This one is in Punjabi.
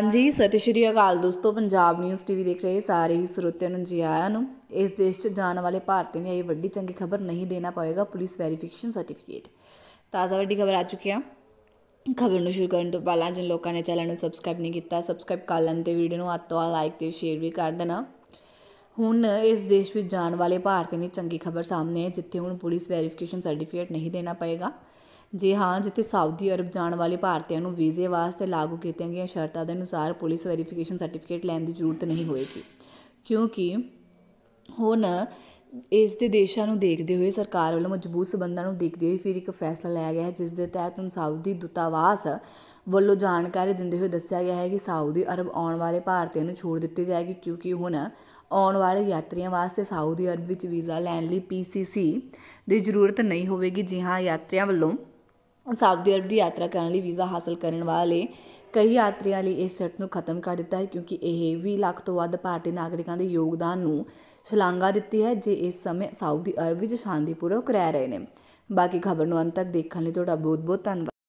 ਹਾਂਜੀ ਸਤਿ ਸ਼੍ਰੀ ਅਕਾਲ ਦੋਸਤੋ ਪੰਜਾਬ ਨਿਊਜ਼ ਟੀਵੀ ਦੇਖ ਰਹੇ ਸਾਰੇ ਹੀ ਸਰੋਤਿਆਂ ਨੂੰ ਜੀ ਆਇਆਂ ਨੂੰ ਇਸ ਦੇਸ਼ 'ਚ ਜਾਣ ਵਾਲੇ ਭਾਰਤੀਆਂ ਨੂੰ ਇਹ ਵੱਡੀ ਚੰਗੀ ਖਬਰ ਨਹੀਂ ਦੇਣਾ ਪਵੇਗਾ ਪੁਲਿਸ ਵੈਰੀਫਿਕੇਸ਼ਨ ਸਰਟੀਫਿਕੇਟ ਤਾਜ਼ਾ ਵੱਡੀ ਖਬਰ ਆ ਚੁੱਕੀ ਆ ਖਬਰ ਨੂੰ ਸ਼ੁਰੂ ਕਰਨ ਤੋਂ ਪਹਿਲਾਂ ਜਿਨ ਲੋਕਾਂ ਨੇ ਚੈਨਲ ਨੂੰ ਸਬਸਕ੍ਰਾਈਬ ਨਹੀਂ ਕੀਤਾ ਸਬਸਕ੍ਰਾਈਬ ਕਰ ਲੈਣ ਤੇ ਵੀਡੀਓ ਨੂੰ ਆ ਲਾਈਕ ਤੇ ਸ਼ੇਅਰ ਵੀ ਕਰ ਦੇਣਾ ਹੁਣ ਇਸ ਦੇਸ਼ ਵਿੱਚ ਜਾਣ ਵਾਲੇ ਭਾਰਤੀਆਂ ਨੇ ਚੰਗੀ ਖਬਰ ਸਾਹਮਣੇ ਹੈ ਜਿੱਥੇ ਹੁਣ ਪੁਲਿਸ ਵੈਰੀਫਿਕੇਸ਼ਨ ਸਰਟੀਫਿਕੇਟ ਨਹੀਂ ਦੇਣਾ ਪਵੇਗਾ ਜੀ ਹਾਂ ਜਿੱਥੇ ਸਾਊਦੀ ਅਰਬ ਜਾਣ ਵਾਲੇ ਭਾਰਤੀਆਂ ਨੂੰ ਵੀਜ਼ੇ ਵਾਸਤੇ ਲਾਗੂ ਕੀਤੀਆਂ ਗਈਆਂ ਸ਼ਰਤਾਂ ਦੇ ਅਨੁਸਾਰ ਪੁਲਿਸ ਵੈਰੀਫਿਕੇਸ਼ਨ ਸਰਟੀਫਿਕੇਟ ਲੈਣ ਦੀ ਜ਼ਰੂਰਤ ਨਹੀਂ ਹੋਏਗੀ ਕਿਉਂਕਿ ਹੁਣ ਇਸ ਦੇ ਦੇਸ਼ਾਂ ਨੂੰ ਦੇਖਦੇ ਹੋਏ ਸਰਕਾਰ ਵੱਲੋਂ ਮਜ਼ਬੂਤ ਸਬੰਧਾਂ ਨੂੰ ਦੇਖਦੇ ਹੋਏ ਫਿਰ ਇੱਕ ਫੈਸਲਾ ਲਿਆ ਗਿਆ ਹੈ ਜਿਸ ਦੇ ਤਹਿਤ ਹੁਣ ਸਾਊਦੀ ਦੂਤਾਵਾਸ ਵੱਲੋਂ ਜਾਣਕਾਰੀ ਦਿੰਦੇ ਹੋਏ ਦੱਸਿਆ ਗਿਆ ਹੈ ਕਿ ਸਾਊਦੀ ਅਰਬ ਆਉਣ ਵਾਲੇ ਭਾਰਤੀਆਂ ਨੂੰ ਛੋੜ ਦਿੱਤੀ ਜਾਏਗੀ ਕਿਉਂਕਿ ਹੁਣ ਆਉਣ ਵਾਲੇ ਯਾਤਰੀਆਂ ਵਾਸਤੇ ਸਾਊਦੀ ਅਰਬ ਵਿੱਚ ਵੀਜ਼ਾ ਲੈਣ ਲਈ ਪੀਸੀਸੀ ਦੀ ਜ਼ਰੂਰਤ ਨਹੀਂ ਹੋਵੇਗੀ ਜੀ ਹਾਂ ਯਾਤਰੀਆਂ ਵੱਲੋਂ ਸਾਊਦੀ ਅਰਬ ਦੀ ਯਾਤਰਾ ਕਰਨ ਲਈ ਵੀਜ਼ਾ ਹਾਸਲ ਕਰਨ ਵਾਲੇ ਕਈ ਯਾਤਰੀਆਂ ਲਈ ਇਸ ਸ਼ਰਤ ਨੂੰ ਖਤਮ ਕਰ ਦਿੱਤਾ ਹੈ ਕਿਉਂਕਿ ਇਹ 20 ਲੱਖ ਤੋਂ ਵੱਧ ਭਾਰਤੀ ਨਾਗਰਿਕਾਂ ਦੇ ਯੋਗਦਾਨ ਨੂੰ ਸ਼ਲਾਘਾ ਦਿੱਤੀ ਹੈ ਜੇ ਇਸ ਸਮੇਂ ਸਾਊਦੀ ਅਰਬ ਵਿੱਚ ਸ਼ਾਂਤੀਪੂਰਵਕ ਰਹਿ ਰਹੇ ਨੇ ਬਾਕੀ ਖਬਰ ਨੂੰ ਅੰਤ ਤੱਕ ਦੇਖਣ ਲਈ ਤੁਹਾਡਾ ਬਹੁਤ ਬਹੁਤ ਧੰਨਵਾਦ